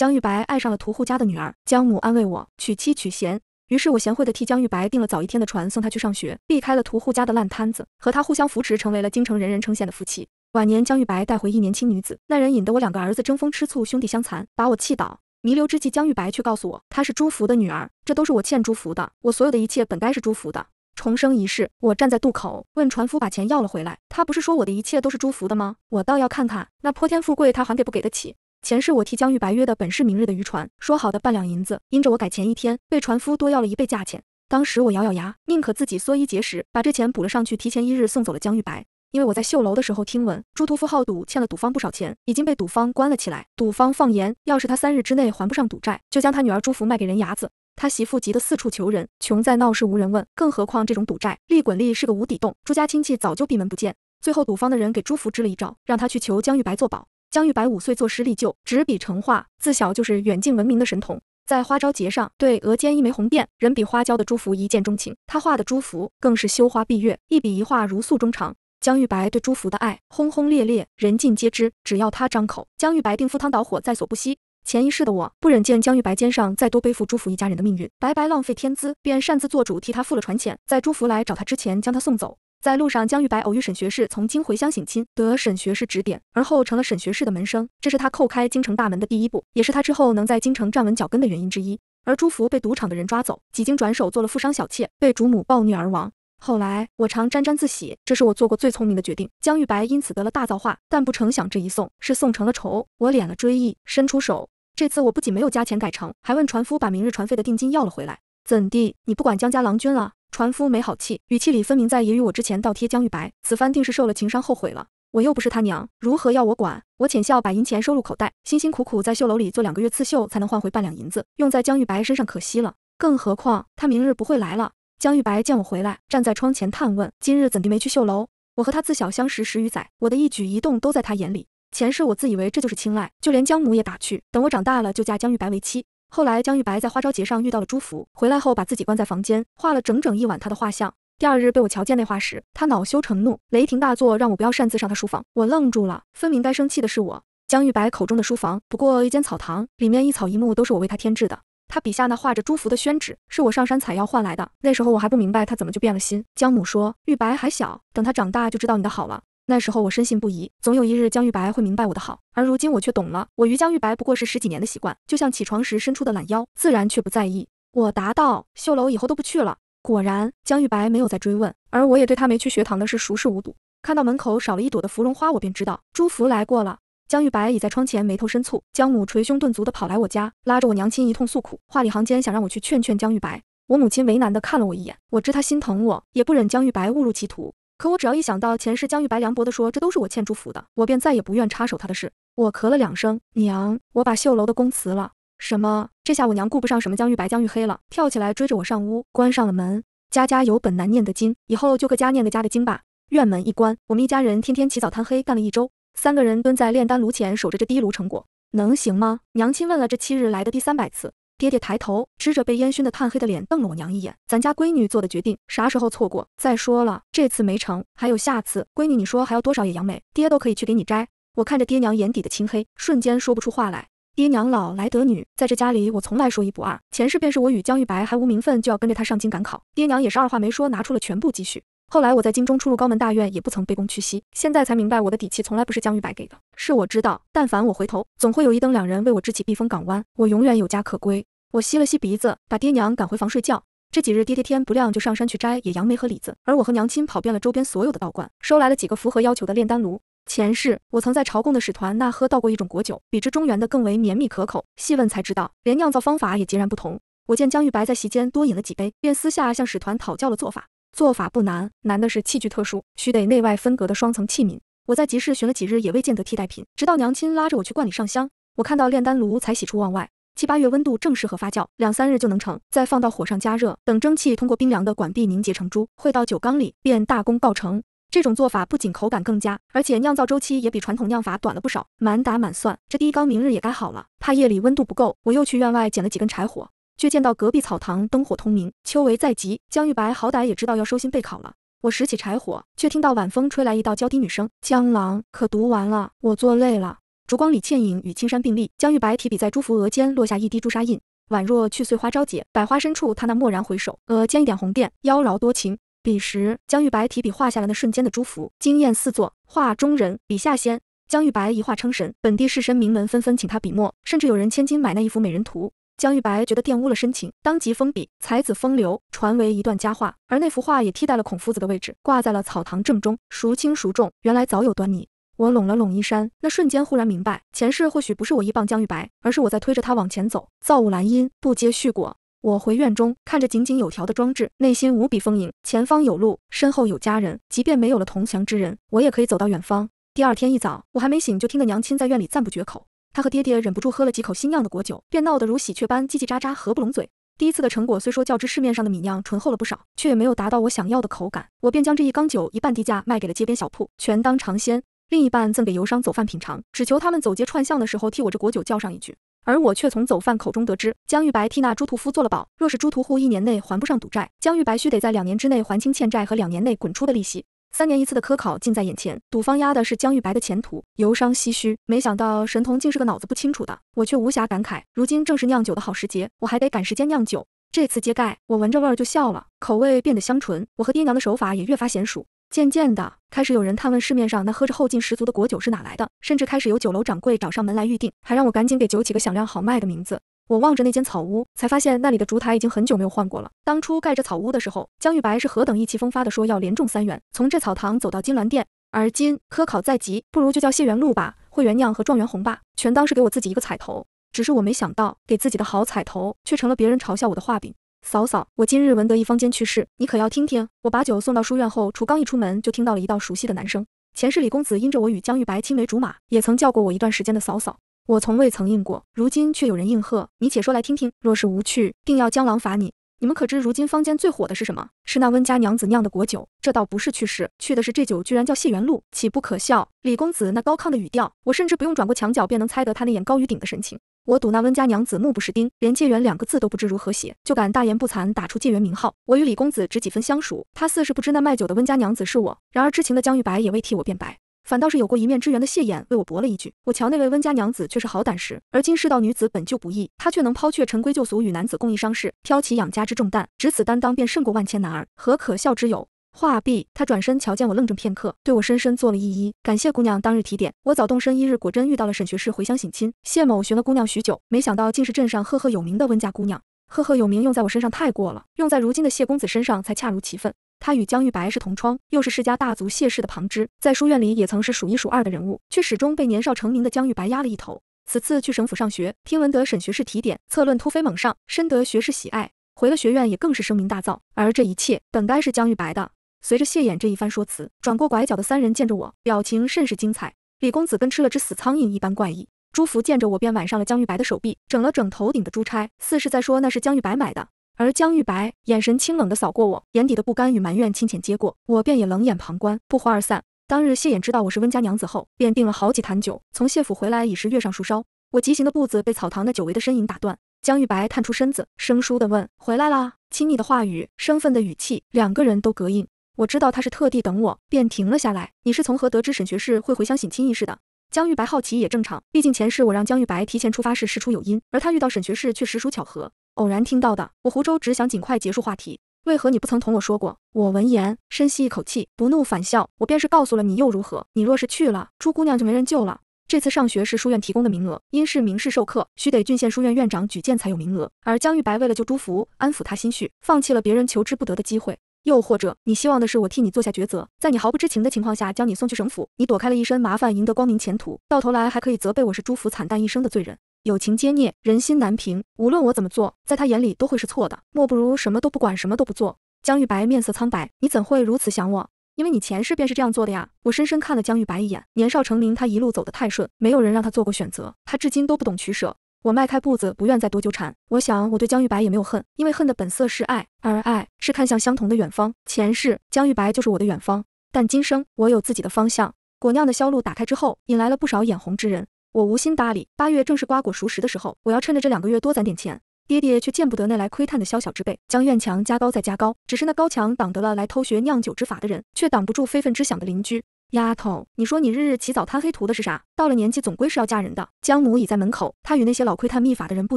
江玉白爱上了屠户家的女儿，江母安慰我娶妻娶贤，于是我贤惠的替江玉白订了早一天的船，送他去上学，避开了屠户家的烂摊子，和他互相扶持，成为了京城人人称羡的夫妻。晚年，江玉白带回一年轻女子，那人引得我两个儿子争风吃醋，兄弟相残，把我气倒。弥留之际，江玉白却告诉我，她是朱福的女儿，这都是我欠朱福的，我所有的一切本该是朱福的。重生一世，我站在渡口，问船夫把钱要了回来。他不是说我的一切都是朱福的吗？我倒要看看那泼天富贵他还给不给得起。前世我替江玉白约的，本是明日的渔船，说好的半两银子，因着我改前一天，被船夫多要了一倍价钱。当时我咬咬牙，宁可自己缩衣节食，把这钱补了上去，提前一日送走了江玉白。因为我在绣楼的时候听闻朱屠夫好赌，欠了赌方不少钱，已经被赌方关了起来。赌方放言，要是他三日之内还不上赌债，就将他女儿朱福卖给人牙子。他媳妇急得四处求人，穷在闹市无人问，更何况这种赌债利滚利是个无底洞。朱家亲戚早就闭门不见。最后赌方的人给朱福支了一招，让他去求江玉白做保。江玉白五岁作诗立就，执笔成画，自小就是远近闻名的神童。在花朝节上，对额间一枚红钿，人比花娇的朱福一见钟情。他画的朱福更是羞花闭月，一笔一画如诉衷肠。江玉白对朱福的爱轰轰烈烈，人尽皆知。只要他张口，江玉白定赴汤蹈火在所不惜。前一世的我不忍见江玉白肩上再多背负朱福一家人的命运，白白浪费天资，便擅自做主替他付了船钱，在朱福来找他之前将他送走。在路上，江玉白偶遇沈学士，从京回乡省亲，得沈学士指点，而后成了沈学士的门生。这是他叩开京城大门的第一步，也是他之后能在京城站稳脚跟的原因之一。而朱福被赌场的人抓走，几经转手做了富商小妾，被主母暴虐而亡。后来我常沾沾自喜，这是我做过最聪明的决定。江玉白因此得了大造化，但不成想这一送是送成了仇，我敛了追忆，伸出手。这次我不仅没有加钱改成，还问船夫把明日船费的定金要了回来。怎地，你不管江家郎君了？船夫没好气，语气里分明在揶揄我之前倒贴江玉白，此番定是受了情伤后悔了。我又不是他娘，如何要我管？我浅笑，把银钱收入口袋。辛辛苦苦在绣楼里做两个月刺绣，才能换回半两银子，用在江玉白身上可惜了。更何况他明日不会来了。江玉白见我回来，站在窗前探问今日怎地没去绣楼？我和他自小相识十余载，我的一举一动都在他眼里。前世我自以为这就是青睐，就连江母也打趣，等我长大了就嫁江玉白为妻。后来，江玉白在花朝节上遇到了朱福，回来后把自己关在房间，画了整整一晚他的画像。第二日被我瞧见那画时，他恼羞成怒，雷霆大作，让我不要擅自上他书房。我愣住了，分明该生气的是我。江玉白口中的书房，不过一间草堂，里面一草一木都是我为他添置的。他笔下那画着朱福的宣纸，是我上山采药换来的。那时候我还不明白他怎么就变了心。江母说，玉白还小，等他长大就知道你的好了。那时候我深信不疑，总有一日江玉白会明白我的好。而如今我却懂了，我于江玉白不过是十几年的习惯，就像起床时伸出的懒腰，自然却不在意。我答道：“绣楼以后都不去了。”果然，江玉白没有再追问，而我也对他没去学堂的事熟视无睹。看到门口少了一朵的芙蓉花，我便知道朱福来过了。江玉白已在窗前眉头深蹙。江母捶胸顿足地跑来我家，拉着我娘亲一通诉苦，话里行间想让我去劝劝江玉白。我母亲为难地看了我一眼，我知她心疼我，也不忍江玉白误入歧途。可我只要一想到前世江玉白凉薄的说这都是我欠朱府的，我便再也不愿插手他的事。我咳了两声，娘，我把绣楼的工辞了。什么？这下我娘顾不上什么江玉白、江玉黑了，跳起来追着我上屋，关上了门。家家有本难念的经，以后就各家念各家的经吧。院门一关，我们一家人天天起早贪黑干了一周，三个人蹲在炼丹炉前守着这第一炉成果，能行吗？娘亲问了这七日来的第三百次。爹爹抬头，支着被烟熏的炭黑的脸，瞪了我娘一眼。咱家闺女做的决定，啥时候错过？再说了，这次没成，还有下次。闺女，你说还要多少野杨梅，爹都可以去给你摘。我看着爹娘眼底的青黑，瞬间说不出话来。爹娘老来得女，在这家里我从来说一不二。前世便是我与江玉白还无名分，就要跟着他上京赶考，爹娘也是二话没说拿出了全部积蓄。后来我在京中出入高门大院，也不曾卑躬屈膝。现在才明白，我的底气从来不是江玉白给的，是我知道，但凡我回头，总会有一灯两人为我支起避风港湾，我永远有家可归。我吸了吸鼻子，把爹娘赶回房睡觉。这几日，爹爹天不亮就上山去摘野杨梅和李子，而我和娘亲跑遍了周边所有的道观，收来了几个符合要求的炼丹炉。前世我曾在朝贡的使团那喝到过一种果酒，比之中原的更为绵密可口。细问才知道，连酿造方法也截然不同。我见江玉白在席间多饮了几杯，便私下向使团讨教了做法。做法不难，难的是器具特殊，需得内外分隔的双层器皿。我在集市寻了几日也未见得替代品，直到娘亲拉着我去观里上香，我看到炼丹炉才喜出望外。七八月温度正适合发酵，两三日就能成，再放到火上加热，等蒸汽通过冰凉的管壁凝结成珠，汇到酒缸里，便大功告成。这种做法不仅口感更佳，而且酿造周期也比传统酿法短了不少。满打满算，这第一缸明日也该好了。怕夜里温度不够，我又去院外捡了几根柴火，却见到隔壁草堂灯火通明。秋闱在即，江玉白好歹也知道要收心备考了。我拾起柴火，却听到晚风吹来一道娇滴女声：“江郎，可读完了？我坐累了。”烛光里倩影与青山并立，江玉白提笔在朱福额间落下一滴朱砂印，宛若去岁花朝节，百花深处，他那蓦然回首，额间一点红点，妖娆多情。彼时江玉白提笔画下来那瞬间的朱福，惊艳四座，画中人，笔下仙，江玉白一画称神，本地士绅名门纷纷请他笔墨，甚至有人千金买那一幅美人图。江玉白觉得玷污了深情，当即封笔。才子风流，传为一段佳话，而那幅画也替代了孔夫子的位置，挂在了草堂正中。孰轻孰重，原来早有端倪。我拢了拢衣衫，那瞬间忽然明白，前世或许不是我一棒江玉白，而是我在推着他往前走。造物兰因不接续果。我回院中看着井井有条的装置，内心无比丰盈。前方有路，身后有家人，即便没有了同乡之人，我也可以走到远方。第二天一早，我还没醒，就听得娘亲在院里赞不绝口。她和爹爹忍不住喝了几口新酿的果酒，便闹得如喜鹊般叽叽喳喳，合不拢嘴。第一次的成果虽说较之市面上的米酿醇厚了不少，却也没有达到我想要的口感。我便将这一缸酒一半低价卖给了街边小铺，权当尝鲜。另一半赠给游商走贩品尝，只求他们走街串巷的时候替我这果酒叫上一句。而我却从走贩口中得知，江玉白替那朱屠夫做了保。若是朱屠户一年内还不上赌债，江玉白须得在两年之内还清欠债和两年内滚出的利息。三年一次的科考近在眼前，赌方押的是江玉白的前途。游商唏嘘，没想到神童竟是个脑子不清楚的。我却无暇感慨，如今正是酿酒的好时节，我还得赶时间酿酒。这次揭盖，我闻着味儿就笑了，口味变得香醇。我和爹娘的手法也越发娴熟。渐渐的，开始有人探问市面上那喝着后劲十足的果酒是哪来的，甚至开始有酒楼掌柜找上门来预定，还让我赶紧给酒起个响亮好卖的名字。我望着那间草屋，才发现那里的烛台已经很久没有换过了。当初盖这草屋的时候，江玉白是何等意气风发的说要连中三元，从这草堂走到金銮殿。而今科考在即，不如就叫谢元禄吧，会元酿和状元红吧，全当是给我自己一个彩头。只是我没想到，给自己的好彩头，却成了别人嘲笑我的画饼。嫂嫂，我今日闻得一方间趣事，你可要听听。我把酒送到书院后，厨刚一出门，就听到了一道熟悉的男声。前世李公子因着我与江玉白青梅竹马，也曾叫过我一段时间的嫂嫂，我从未曾应过，如今却有人应和，你且说来听听。若是无趣，定要江郎罚你。你们可知如今坊间最火的是什么？是那温家娘子酿的果酒。这倒不是去世，去的是这酒居然叫谢元禄，岂不可笑？李公子那高亢的语调，我甚至不用转过墙角便能猜得他那眼高于顶的神情。我赌那温家娘子目不识丁，连“借缘两个字都不知如何写，就敢大言不惭打出“借缘名号。我与李公子只几分相熟，他似是不知那卖酒的温家娘子是我。然而知情的江玉白也未替我辩白，反倒是有过一面之缘的谢衍为我驳了一句：“我瞧那位温家娘子却是好胆识，而今世道女子本就不易，她却能抛却陈规旧俗，与男子共议商事，挑起养家之重担，只此担当便胜过万千男儿，何可笑之有？”话毕，他转身瞧见我，愣怔片刻，对我深深做了一揖，感谢姑娘当日提点。我早动身一日，果真遇到了沈学士回乡省亲。谢某寻了姑娘许久，没想到竟是镇上赫赫有名的温家姑娘。赫赫有名用在我身上太过了，用在如今的谢公子身上才恰如其分。他与江玉白是同窗，又是世家大族谢氏的旁支，在书院里也曾是数一数二的人物，却始终被年少成名的江玉白压了一头。此次去省府上学，听闻得沈学士提点，策论突飞猛上，深得学士喜爱。回了学院，也更是声名大噪。而这一切本该是江玉白的。随着谢衍这一番说辞，转过拐角的三人见着我，表情甚是精彩。李公子跟吃了只死苍蝇一般怪异。朱福见着我便挽上了江玉白的手臂，整了整头顶的珠钗，似是在说那是江玉白买的。而江玉白眼神清冷的扫过我，眼底的不甘与埋怨清浅接过，我便也冷眼旁观，不欢而散。当日谢衍知道我是温家娘子后，便订了好几坛酒。从谢府回来已是月上树梢，我急行的步子被草堂那久违的身影打断。江玉白探出身子，生疏的问：“回来啦？”亲昵的话语，生分的语气，两个人都膈应。我知道他是特地等我，便停了下来。你是从何得知沈学士会回乡省亲一事的？江玉白好奇也正常，毕竟前世我让江玉白提前出发是事出有因，而他遇到沈学士却实属巧合，偶然听到的。我胡州只想尽快结束话题。为何你不曾同我说过？我闻言深吸一口气，不怒反笑。我便是告诉了你又如何？你若是去了，朱姑娘就没人救了。这次上学是书院提供的名额，因是名师授课，需得郡县书院院长举荐才有名额。而江玉白为了救朱福，安抚他心绪，放弃了别人求之不得的机会。又或者，你希望的是我替你做下抉择，在你毫不知情的情况下将你送去省府，你躲开了一身麻烦，赢得光明前途，到头来还可以责备我是朱府惨淡一生的罪人，友情皆孽，人心难平。无论我怎么做，在他眼里都会是错的，莫不如什么都不管，什么都不做。江玉白面色苍白，你怎会如此想我？因为你前世便是这样做的呀。我深深看了江玉白一眼，年少成名，他一路走得太顺，没有人让他做过选择，他至今都不懂取舍。我迈开步子，不愿再多纠缠。我想，我对江玉白也没有恨，因为恨的本色是爱，而爱是看向相同的远方。前世江玉白就是我的远方，但今生我有自己的方向。果酿的销路打开之后，引来了不少眼红之人，我无心搭理。八月正是瓜果熟食的时候，我要趁着这两个月多攒点钱。爹爹却见不得那来窥探的宵小之辈，将院墙加高再加高，只是那高墙挡得了来偷学酿酒之法的人，却挡不住非分之想的邻居。丫头，你说你日日起早贪黑图的是啥？到了年纪，总归是要嫁人的。江母倚在门口，她与那些老窥探秘法的人不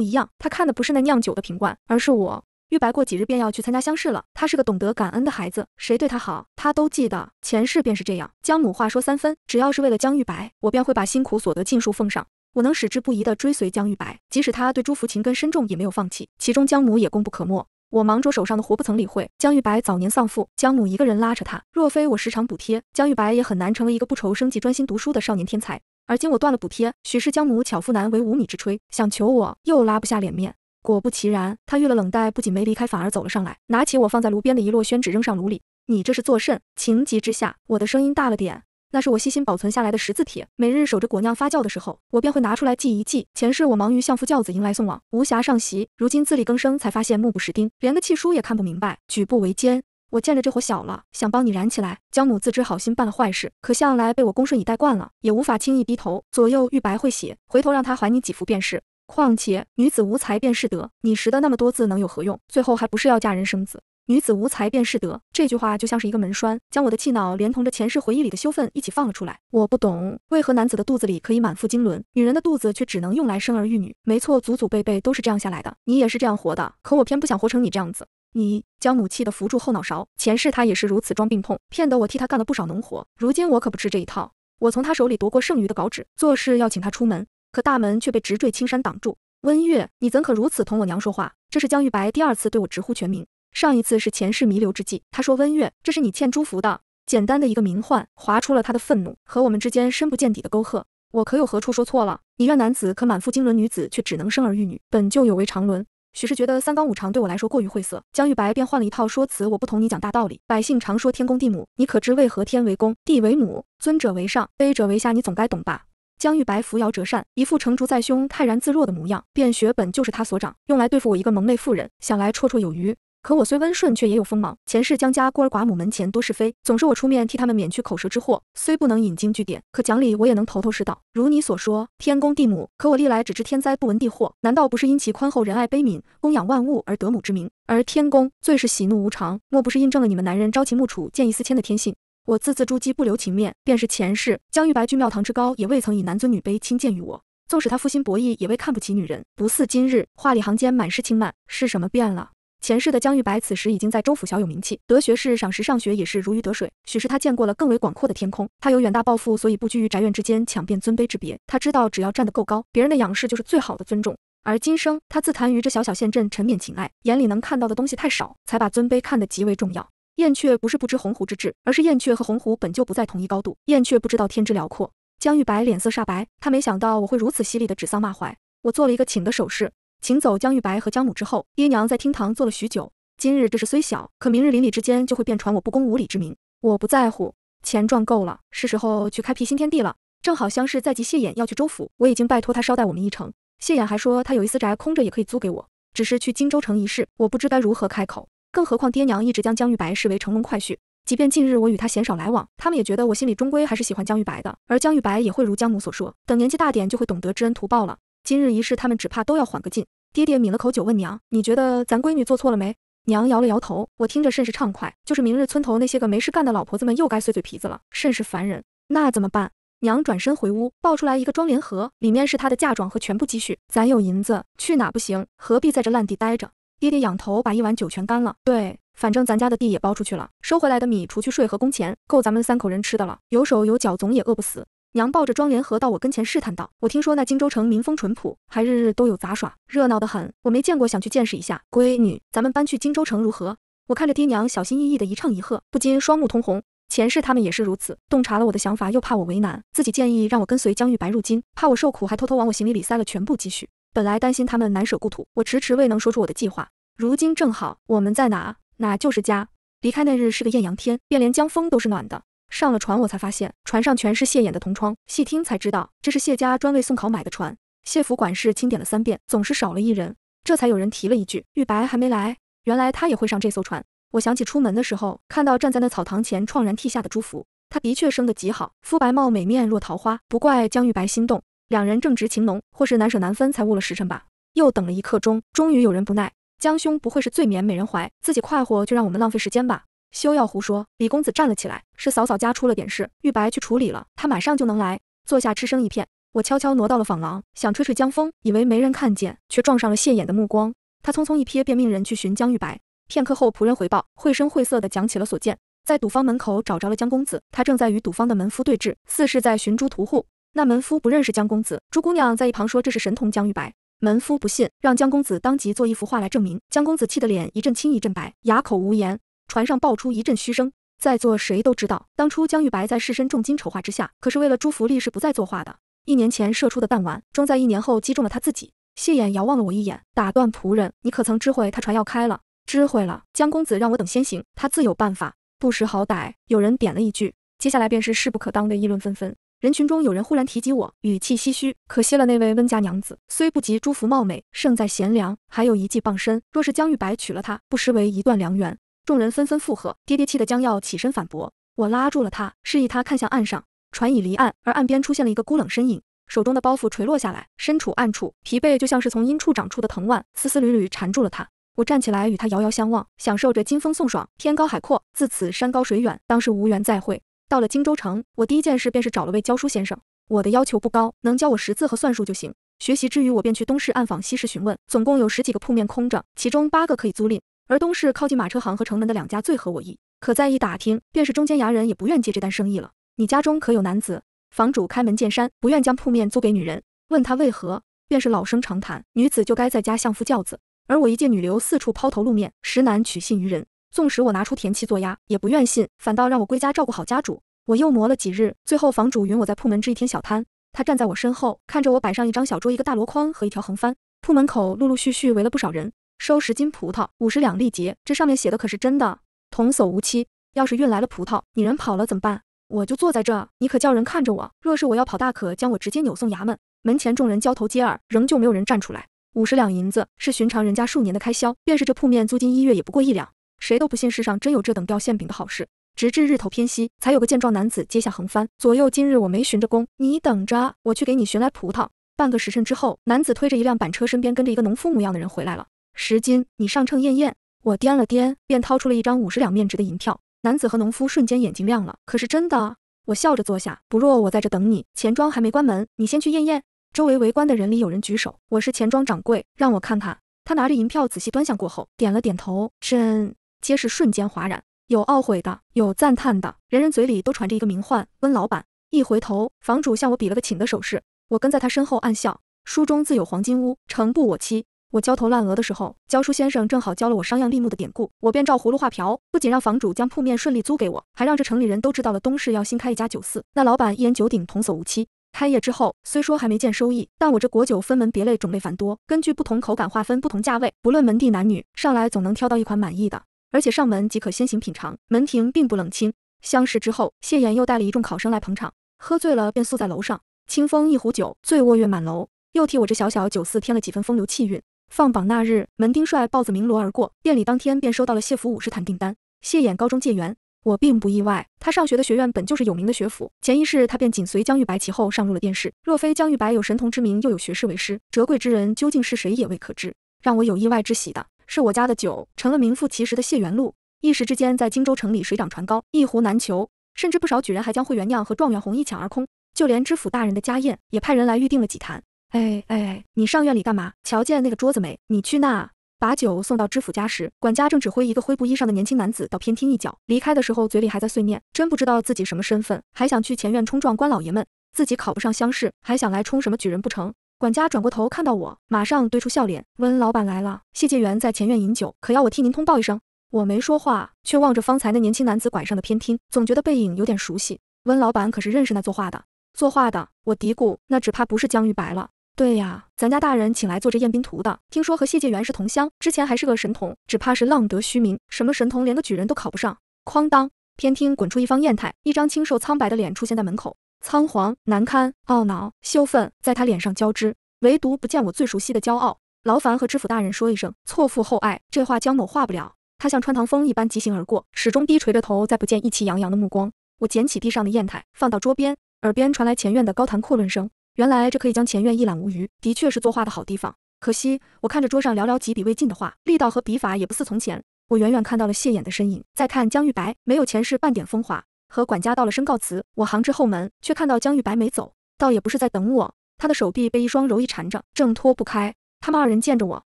一样，她看的不是那酿酒的瓶罐，而是我玉白。过几日便要去参加乡试了。他是个懂得感恩的孩子，谁对他好，他都记得。前世便是这样。江母话说三分，只要是为了江玉白，我便会把辛苦所得尽数奉上。我能矢志不移的追随江玉白，即使他对朱福情根深重，也没有放弃。其中江母也功不可没。我忙着手上的活，不曾理会。江玉白早年丧父，江母一个人拉扯他，若非我时常补贴，江玉白也很难成为一个不愁生计、专心读书的少年天才。而今我断了补贴，许是江母巧妇难为无米之炊，想求我又拉不下脸面。果不其然，他遇了冷淡，不仅没离开，反而走了上来，拿起我放在炉边的一摞宣纸扔上炉里。你这是作甚？情急之下，我的声音大了点。那是我悉心保存下来的识字帖，每日守着果酿发酵的时候，我便会拿出来记一记。前世我忙于相夫教子，迎来送往，无暇上席；如今自力更生，才发现目不识丁，连个契书也看不明白，举步维艰。我见着这火小了，想帮你燃起来。江母自知好心办了坏事，可向来被我恭顺以待惯了，也无法轻易低头。左右玉白会写，回头让他还你几幅便是。况且女子无才便是德，你识得那么多字能有何用？最后还不是要嫁人生子。女子无才便是德这句话就像是一个门栓，将我的气恼连同着前世回忆里的羞愤一起放了出来。我不懂为何男子的肚子里可以满腹经纶，女人的肚子却只能用来生儿育女。没错，祖祖辈辈都是这样下来的，你也是这样活的。可我偏不想活成你这样子。你将母气得扶住后脑勺，前世他也是如此装病痛，骗得我替他干了不少农活。如今我可不吃这一套。我从他手里夺过剩余的稿纸，做事要请他出门，可大门却被直坠青山挡住。温月，你怎可如此同我娘说话？这是江玉白第二次对我直呼全名。上一次是前世弥留之际，他说温月，这是你欠朱福的。简单的一个名唤，划出了他的愤怒和我们之间深不见底的沟壑。我可有何处说错了？你怨男子可满腹经纶，女子却只能生儿育女，本就有违常伦。许是觉得三纲五常对我来说过于晦涩，江玉白便换了一套说辞。我不同你讲大道理。百姓常说天公地母，你可知为何天为公，地为母？尊者为上，卑者为下，你总该懂吧？江玉白扶摇折扇，一副成竹在胸、泰然自若的模样。便学本就是他所长，用来对付我一个蒙昧妇人，想来绰绰有余。可我虽温顺，却也有锋芒。前世江家孤儿寡母门前多是非，总是我出面替他们免去口舌之祸。虽不能引经据典，可讲理我也能头头是道。如你所说，天公地母，可我历来只知天灾不闻地祸，难道不是因其宽厚仁爱、悲悯供养万物而得母之名？而天公最是喜怒无常，莫不是印证了你们男人朝秦暮楚、见异思迁的天性？我字字珠玑，不留情面，便是前世江玉白居庙堂之高，也未曾以男尊女卑轻贱于我。纵使他负心薄义，也未看不起女人，不似今日话里行间满是轻慢。是什么变了？前世的江玉白此时已经在州府小有名气，德学士赏识，上学也是如鱼得水。许是他见过了更为广阔的天空，他有远大抱负，所以不拘于宅院之间，抢遍尊卑之别。他知道，只要站得够高，别人的仰视就是最好的尊重。而今生，他自惭于这小小县镇，沉湎情爱，眼里能看到的东西太少，才把尊卑看得极为重要。燕雀不是不知鸿鹄之志，而是燕雀和鸿鹄本就不在同一高度。燕雀不知道天之辽阔。江玉白脸色煞白，他没想到我会如此犀利的指桑骂槐。我做了一个请的手势。请走江玉白和江母之后，爹娘在厅堂坐了许久。今日这事虽小，可明日邻里之间就会便传我不公无礼之名。我不在乎，钱赚够了，是时候去开辟新天地了。正好乡试在即，谢衍要去州府，我已经拜托他捎带我们一程。谢衍还说他有一私宅空着，也可以租给我。只是去荆州城一事，我不知该如何开口。更何况爹娘一直将江玉白视为乘龙快婿，即便近日我与他鲜少来往，他们也觉得我心里终归还是喜欢江玉白的。而江玉白也会如江母所说，等年纪大点就会懂得知恩图报了。今日一事，他们只怕都要缓个劲。爹爹抿了口酒，问娘：“你觉得咱闺女做错了没？”娘摇了摇头，我听着甚是畅快。就是明日村头那些个没事干的老婆子们又该碎嘴皮子了，甚是烦人。那怎么办？娘转身回屋，抱出来一个装莲盒，里面是她的嫁妆和全部积蓄。咱有银子，去哪不行？何必在这烂地待着？爹爹仰头把一碗酒全干了。对，反正咱家的地也包出去了，收回来的米除去税和工钱，够咱们三口人吃的了。有手有脚，总也饿不死。娘抱着庄莲盒到我跟前试探道：“我听说那荆州城民风淳朴，还日日都有杂耍，热闹得很。我没见过，想去见识一下。闺女，咱们搬去荆州城如何？”我看着爹娘小心翼翼的一唱一和，不禁双目通红。前世他们也是如此，洞察了我的想法，又怕我为难，自己建议让我跟随江玉白入京，怕我受苦，还偷偷往我行李里塞了全部积蓄。本来担心他们难舍故土，我迟迟未能说出我的计划。如今正好，我们在哪，哪就是家。离开那日是个艳阳天，便连江风都是暖的。上了船，我才发现船上全是谢衍的同窗。细听才知道，这是谢家专为送考买的船。谢府管事清点了三遍，总是少了一人。这才有人提了一句：“玉白还没来。”原来他也会上这艘船。我想起出门的时候，看到站在那草堂前怆然涕下的朱福，他的确生得极好，肤白貌美，面若桃花，不怪江玉白心动。两人正值情浓，或是难舍难分，才误了时辰吧。又等了一刻钟，终于有人不耐：“江兄不会是醉眠美人怀，自己快活，就让我们浪费时间吧。”休要胡说！李公子站了起来，是嫂嫂家出了点事，玉白去处理了，他马上就能来。坐下，嗤声一片。我悄悄挪到了坊廊，想吹吹江风，以为没人看见，却撞上了谢衍的目光。他匆匆一瞥，便命人去寻江玉白。片刻后，仆人回报，绘声绘色地讲起了所见，在赌坊门口找着了江公子，他正在与赌坊的门夫对峙，似是在寻朱屠户。那门夫不认识江公子，朱姑娘在一旁说这是神童江玉白，门夫不信，让江公子当即做一幅画来证明。江公子气得脸一阵青一阵白，哑口无言。船上爆出一阵嘘声，在座谁都知道，当初江玉白在世绅重金筹划之下，可是为了朱福利是不再作画的。一年前射出的弹丸，装在一年后击中了他自己。谢衍遥望了我一眼，打断仆人：“你可曾知会他船要开了？”“知会了，江公子让我等先行，他自有办法。”不识好歹，有人点了一句，接下来便是势不可当的议论纷纷。人群中有人忽然提及我，语气唏嘘：“可惜了那位温家娘子，虽不及朱福貌美，胜在贤良，还有一技傍身。若是江玉白娶了她，不失为一段良缘。”众人纷纷附和，爹爹气得将要起身反驳，我拉住了他，示意他看向岸上，船已离岸，而岸边出现了一个孤冷身影，手中的包袱垂落下来，身处暗处，疲惫就像是从阴处长出的藤蔓，丝丝缕缕缠住了他。我站起来与他遥遥相望，享受着金风送爽，天高海阔，自此山高水远，当是无缘再会。到了荆州城，我第一件事便是找了位教书先生，我的要求不高，能教我识字和算术就行。学习之余，我便去东市暗访西市询问，总共有十几个铺面空着，其中八个可以租赁。而东市靠近马车行和城门的两家最合我意，可再一打听，便是中间衙人也不愿接这单生意了。你家中可有男子？房主开门见山，不愿将铺面租给女人。问他为何，便是老生常谈，女子就该在家相夫教子，而我一介女流，四处抛头露面，实难取信于人。纵使我拿出田契作押，也不愿信，反倒让我归家照顾好家主。我又磨了几日，最后房主允我在铺门置一天小摊。他站在我身后，看着我摆上一张小桌、一个大箩筐和一条横帆。铺门口陆陆续续围了不少人。收十斤葡萄，五十两利捷。这上面写的可是真的？童叟无欺。要是运来了葡萄，你人跑了怎么办？我就坐在这，你可叫人看着我。若是我要跑，大可将我直接扭送衙门。门前众人交头接耳，仍旧没有人站出来。五十两银子是寻常人家数年的开销，便是这铺面租金一月也不过一两。谁都不信世上真有这等掉馅饼的好事。直至日头偏西，才有个健壮男子接下横帆。左右今日我没寻着工，你等着，我去给你寻来葡萄。半个时辰之后，男子推着一辆板车，身边跟着一个农夫模样的人回来了。十斤，你上秤验验。我掂了掂，便掏出了一张五十两面值的银票。男子和农夫瞬间眼睛亮了。可是真的？我笑着坐下，不若我在这等你，钱庄还没关门，你先去验验。周围围观的人里有人举手，我是钱庄掌柜，让我看看。他拿着银票仔细端详过后，点了点头，真。皆是瞬间哗然，有懊悔的，有赞叹的，人人嘴里都传着一个名唤温老板。一回头，房主向我比了个请的手势，我跟在他身后暗笑。书中自有黄金屋，诚不我欺。我焦头烂额的时候，教书先生正好教了我商鞅立木的典故，我便照葫芦画瓢，不仅让房主将铺面顺利租给我，还让这城里人都知道了东市要新开一家酒肆。那老板一言九鼎，童叟无欺。开业之后，虽说还没见收益，但我这果酒分门别类，种类繁多，根据不同口感划分不同价位，不论门第男女，上来总能挑到一款满意的，而且上门即可先行品尝。门庭并不冷清，相识之后，谢衍又带了一众考生来捧场，喝醉了便宿在楼上，清风一壶酒，醉卧月满楼，又替我这小小酒肆添了几分风流气韵。放榜那日，门丁帅豹子鸣锣而过，店里当天便收到了谢府五十坛订单。谢衍高中解元，我并不意外。他上学的学院本就是有名的学府，前一世他便紧随江玉白其后上入了殿试。若非江玉白有神童之名，又有学士为师，折桂之人究竟是谁也未可知。让我有意外之喜的是，我家的酒成了名副其实的谢元禄，一时之间在荆州城里水涨船高，一壶难求，甚至不少举人还将会员酿和状元红一抢而空。就连知府大人的家宴也派人来预定了几坛。哎哎，你上院里干嘛？瞧见那个桌子没？你去那把酒送到知府家时，管家正指挥一个灰布衣裳的年轻男子到偏厅一角。离开的时候嘴里还在碎念，真不知道自己什么身份，还想去前院冲撞官老爷们。自己考不上乡试，还想来冲什么举人不成？管家转过头看到我，马上堆出笑脸：“温老板来了。”谢晋元在前院饮酒，可要我替您通报一声。我没说话，却望着方才那年轻男子拐上的偏厅，总觉得背影有点熟悉。温老板可是认识那作画的？作画的？我嘀咕，那只怕不是江玉白了。对呀，咱家大人请来做这宴宾图的，听说和谢介元是同乡，之前还是个神童，只怕是浪得虚名。什么神童，连个举人都考不上。哐当，偏厅滚出一方砚台，一张清瘦苍白的脸出现在门口，仓皇、难堪、懊恼、羞愤在他脸上交织，唯独不见我最熟悉的骄傲。劳烦和知府大人说一声，错付厚爱，这话江某化不了。他像穿堂风一般疾行而过，始终低垂着头，再不见意气洋洋的目光。我捡起地上的砚台，放到桌边，耳边传来前院的高谈阔论声。原来这可以将前院一览无余，的确是作画的好地方。可惜我看着桌上寥寥几笔未尽的画，力道和笔法也不似从前。我远远看到了谢衍的身影，再看江玉白，没有前世半点风华。和管家道了声告辞，我行至后门，却看到江玉白没走，倒也不是在等我。他的手臂被一双柔衣缠着，挣脱不开。他们二人见着我，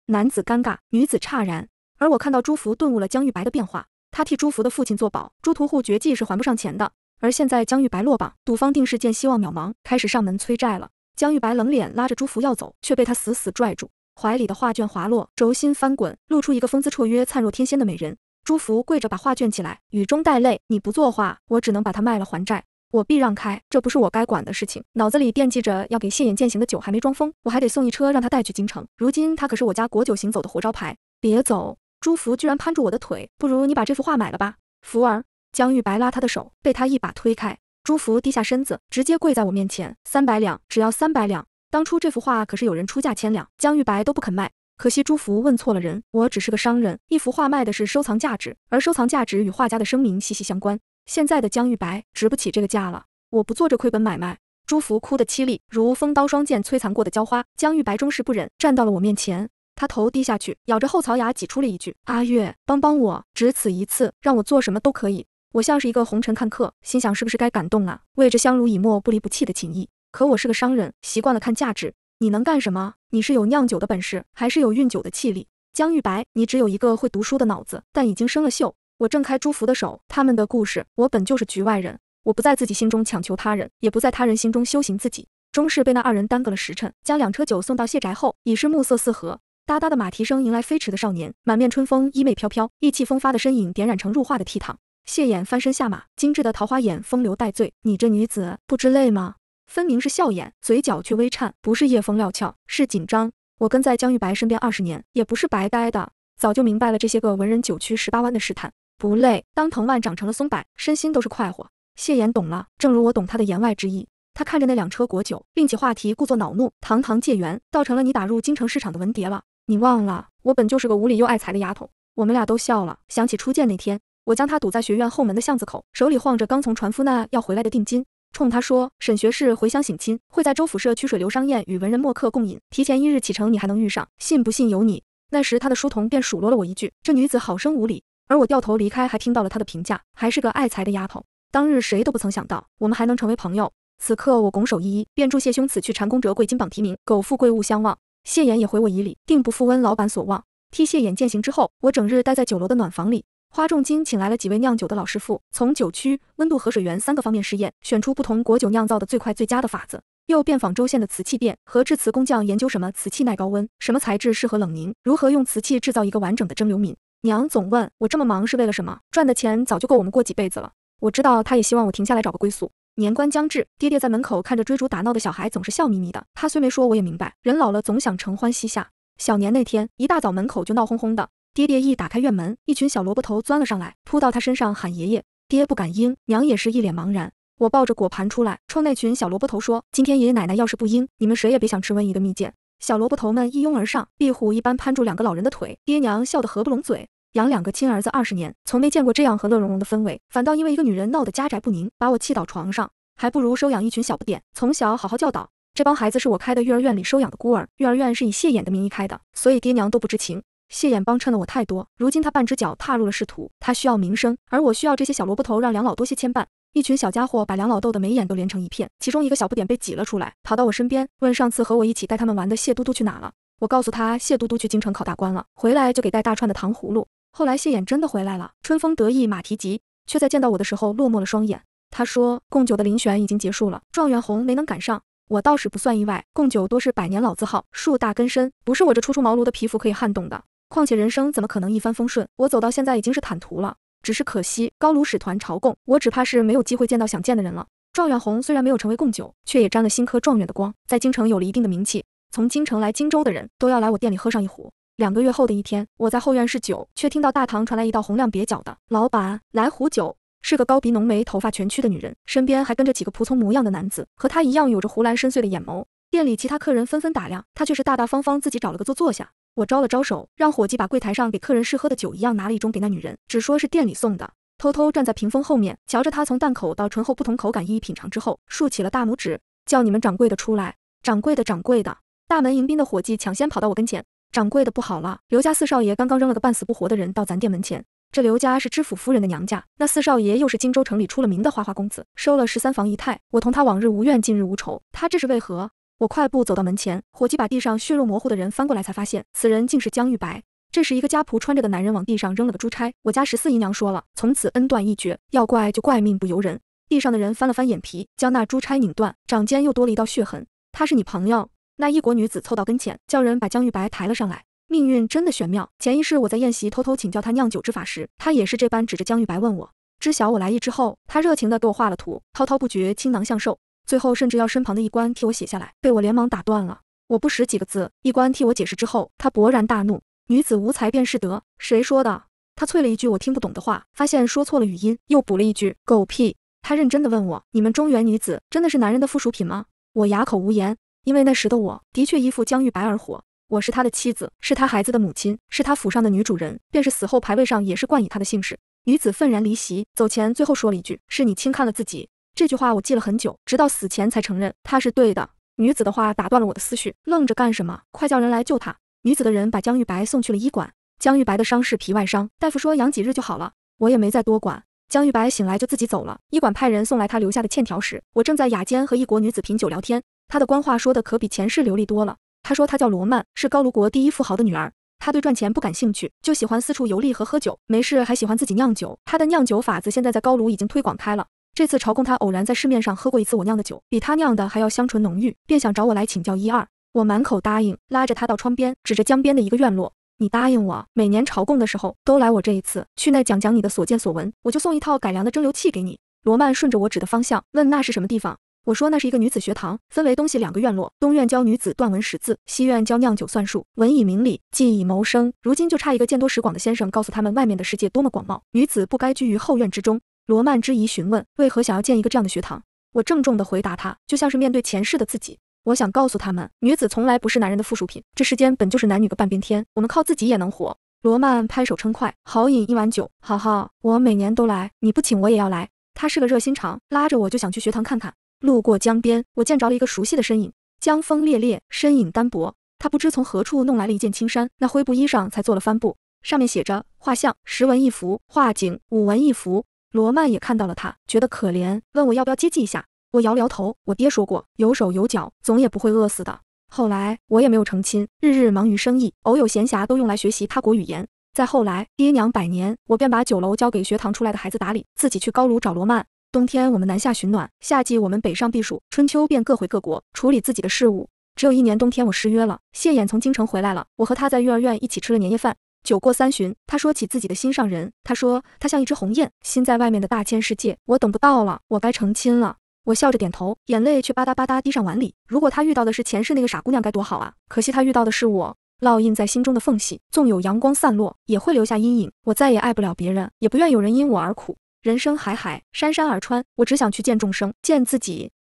男子尴尬，女子诧然。而我看到朱福顿悟了江玉白的变化，他替朱福的父亲作保，朱屠户绝技是还不上钱的。而现在江玉白落榜，赌方定是见希望渺茫，开始上门催债了。江玉白冷脸拉着朱福要走，却被他死死拽住，怀里的画卷滑落，轴心翻滚，露出一个风姿绰约、灿若天仙的美人。朱福跪着把画卷起来，雨中带泪：“你不作画，我只能把它卖了还债。我必让开，这不是我该管的事情。”脑子里惦记着要给谢隐践行的酒还没装疯，我还得送一车让他带去京城。如今他可是我家国酒行走的活招牌。别走！朱福居然攀住我的腿，不如你把这幅画买了吧，福儿。江玉白拉他的手，被他一把推开。朱福低下身子，直接跪在我面前。三百两，只要三百两。当初这幅画可是有人出价千两，江玉白都不肯卖。可惜朱福问错了人。我只是个商人，一幅画卖的是收藏价值，而收藏价值与画家的声名息息相关。现在的江玉白值不起这个价了，我不做这亏本买卖。朱福哭得凄厉，如风刀双剑摧残过的娇花。江玉白终是不忍，站到了我面前。他头低下去，咬着后槽牙挤出了一句：“阿月，帮帮我，只此一次，让我做什么都可以。”我像是一个红尘看客，心想是不是该感动啊？为这相濡以沫、不离不弃的情谊。可我是个商人，习惯了看价值。你能干什么？你是有酿酒的本事，还是有运酒的气力？江玉白，你只有一个会读书的脑子，但已经生了锈。我挣开朱福的手，他们的故事，我本就是局外人。我不在自己心中强求他人，也不在他人心中修行自己。终是被那二人耽搁了时辰，将两车酒送到谢宅后，已是暮色四合。哒哒的马蹄声迎来飞驰的少年，满面春风，衣袂飘飘，意气风发的身影，点染成入画的倜傥。谢衍翻身下马，精致的桃花眼风流带醉。你这女子不知累吗？分明是笑眼，嘴角却微颤，不是夜风料峭，是紧张。我跟在江玉白身边二十年，也不是白待的，早就明白了这些个文人九曲十八弯的试探。不累，当藤蔓长成了松柏，身心都是快活。谢衍懂了，正如我懂他的言外之意。他看着那两车果酒，另起话题，故作恼怒：堂堂借缘，倒成了你打入京城市场的文蝶了。你忘了，我本就是个无理又爱财的丫头。我们俩都笑了，想起初见那天。我将他堵在学院后门的巷子口，手里晃着刚从船夫那要回来的定金，冲他说：“沈学士回乡省亲，会在州府社曲水流觞宴，与文人墨客共饮。提前一日启程，你还能遇上，信不信由你。”那时他的书童便数落了我一句：“这女子好生无礼。”而我掉头离开，还听到了他的评价：“还是个爱财的丫头。”当日谁都不曾想到，我们还能成为朋友。此刻我拱手一一，便祝谢兄此去蟾宫折桂，金榜题名，苟富贵勿相忘。谢衍也回我以礼，定不负温老板所望。替谢衍践行之后，我整日待在酒楼的暖房里。花重金请来了几位酿酒的老师傅，从酒曲、温度和水源三个方面试验，选出不同果酒酿造的最快最佳的法子。又遍访州县的瓷器店和制瓷工匠，研究什么瓷器耐高温，什么材质适合冷凝，如何用瓷器制造一个完整的蒸馏皿。娘总问我这么忙是为了什么，赚的钱早就够我们过几辈子了。我知道她也希望我停下来找个归宿。年关将至，爹爹在门口看着追逐打闹的小孩，总是笑眯眯的。他虽没说，我也明白，人老了总想承欢膝下。小年那天一大早，门口就闹哄哄的。爹爹一打开院门，一群小萝卜头钻了上来，扑到他身上喊爷爷。爹不敢应，娘也是一脸茫然。我抱着果盘出来，冲那群小萝卜头说：“今天爷爷奶奶要是不应，你们谁也别想吃温姨的蜜饯。”小萝卜头们一拥而上，壁虎一般攀住两个老人的腿。爹娘笑得合不拢嘴，养两个亲儿子二十年，从没见过这样和乐融融的氛围，反倒因为一个女人闹得家宅不宁，把我气倒床上，还不如收养一群小不点，从小好好教导。这帮孩子是我开的育儿院里收养的孤儿，育儿院是以谢衍的名义开的，所以爹娘都不知情。谢衍帮衬了我太多，如今他半只脚踏入了仕途，他需要名声，而我需要这些小萝卜头让梁老多些牵绊。一群小家伙把梁老逗得眉眼都连成一片，其中一个小不点被挤了出来，跑到我身边问上次和我一起带他们玩的谢都督去哪了。我告诉他谢都督去京城考大官了，回来就给带大串的糖葫芦。后来谢衍真的回来了，春风得意马蹄疾，却在见到我的时候落寞了双眼。他说贡酒的遴选已经结束了，状元红没能赶上。我倒是不算意外，贡酒多是百年老字号，树大根深，不是我这初出茅庐的皮肤可以撼动的。况且人生怎么可能一帆风顺？我走到现在已经是坦途了，只是可惜高炉使团朝贡，我只怕是没有机会见到想见的人了。状元红虽然没有成为贡酒，却也沾了新科状元的光，在京城有了一定的名气。从京城来荆州的人都要来我店里喝上一壶。两个月后的一天，我在后院试酒，却听到大堂传来一道洪亮蹩脚的“老板，来壶酒”。是个高鼻浓眉、头发全曲的女人，身边还跟着几个仆从模样的男子，和她一样有着湖蓝深邃的眼眸。店里其他客人纷纷打量她，却是大大方方自己找了个座坐下。我招了招手，让伙计把柜台上给客人试喝的酒一样拿了一盅给那女人，只说是店里送的。偷偷站在屏风后面，瞧着她从淡口到醇厚不同口感一一品尝之后，竖起了大拇指，叫你们掌柜的出来。掌柜的，掌柜的，大门迎宾的伙计抢先跑到我跟前，掌柜的不好了，刘家四少爷刚刚扔了个半死不活的人到咱店门前。这刘家是知府夫人的娘家，那四少爷又是荆州城里出了名的花花公子，收了十三房姨太，我同他往日无怨，近日无仇，他这是为何？我快步走到门前，伙计把地上血肉模糊的人翻过来，才发现此人竟是江玉白。这时，一个家仆穿着的男人往地上扔了个珠钗。我家十四姨娘说了，从此恩断义绝，要怪就怪命不由人。地上的人翻了翻眼皮，将那珠钗拧断，掌间又多了一道血痕。他是你朋友？那异国女子凑到跟前，叫人把江玉白抬了上来。命运真的玄妙。前一世我在宴席偷偷请教他酿酒之法时，他也是这般指着江玉白问我。知晓我来意之后，他热情地给我画了图，滔滔不绝，倾囊相授。最后甚至要身旁的一官替我写下来，被我连忙打断了。我不识几个字，一官替我解释之后，他勃然大怒：“女子无才便是德，谁说的？”他啐了一句我听不懂的话，发现说错了语音，又补了一句狗屁。他认真的问我：“你们中原女子真的是男人的附属品吗？”我哑口无言，因为那时的我的确依附江玉白而活。我是他的妻子，是他孩子的母亲，是他府上的女主人，便是死后牌位上也是冠以他的姓氏。女子愤然离席，走前最后说了一句：“是你轻看了自己。”这句话我记了很久，直到死前才承认他是对的。女子的话打断了我的思绪，愣着干什么？快叫人来救他！女子的人把江玉白送去了医馆。江玉白的伤是皮外伤，大夫说养几日就好了。我也没再多管。江玉白醒来就自己走了。医馆派人送来他留下的欠条时，我正在雅间和异国女子品酒聊天。他的官话说的可比前世流利多了。他说他叫罗曼，是高卢国第一富豪的女儿。他对赚钱不感兴趣，就喜欢四处游历和喝酒。没事还喜欢自己酿酒。他的酿酒法子现在在高卢已经推广开了。这次朝贡，他偶然在市面上喝过一次我酿的酒，比他酿的还要香醇浓郁，便想找我来请教一二。我满口答应，拉着他到窗边，指着江边的一个院落：“你答应我，每年朝贡的时候都来我这一次，去那讲讲你的所见所闻，我就送一套改良的蒸馏器给你。”罗曼顺着我指的方向问：“那是什么地方？”我说：“那是一个女子学堂，分为东西两个院落，东院教女子断文识字，西院教酿酒算术，文以明理，技以谋生。如今就差一个见多识广的先生，告诉他们外面的世界多么广袤，女子不该居于后院之中。”罗曼质疑询问，为何想要建一个这样的学堂？我郑重地回答他，就像是面对前世的自己，我想告诉他们，女子从来不是男人的附属品，这世间本就是男女个半边天，我们靠自己也能活。罗曼拍手称快，好饮一碗酒，好好，我每年都来，你不请我也要来。他是个热心肠，拉着我就想去学堂看看。路过江边，我见着了一个熟悉的身影，江风烈烈，身影单薄，他不知从何处弄来了一件青衫，那灰布衣裳才做了帆布，上面写着画像十文一幅，画景五文一幅。罗曼也看到了他，觉得可怜，问我要不要接济一下。我摇了摇头，我爹说过有手有脚总也不会饿死的。后来我也没有成亲，日日忙于生意，偶有闲暇都用来学习他国语言。再后来爹娘百年，我便把酒楼交给学堂出来的孩子打理，自己去高炉找罗曼。冬天我们南下寻暖，夏季我们北上避暑，春秋便各回各国处理自己的事务。只有一年冬天我失约了，谢衍从京城回来了，我和他在育儿院一起吃了年夜饭。酒过三巡，他说起自己的心上人。他说他像一只鸿雁，心在外面的大千世界。我等不到了，我该成亲了。我笑着点头，眼泪却吧嗒吧嗒滴上碗里。如果他遇到的是前世那个傻姑娘，该多好啊！可惜他遇到的是我，烙印在心中的缝隙，纵有阳光散落，也会留下阴影。我再也爱不了别人，也不愿有人因我而苦。人生海海，山山而川，我只想去见众生，见自己。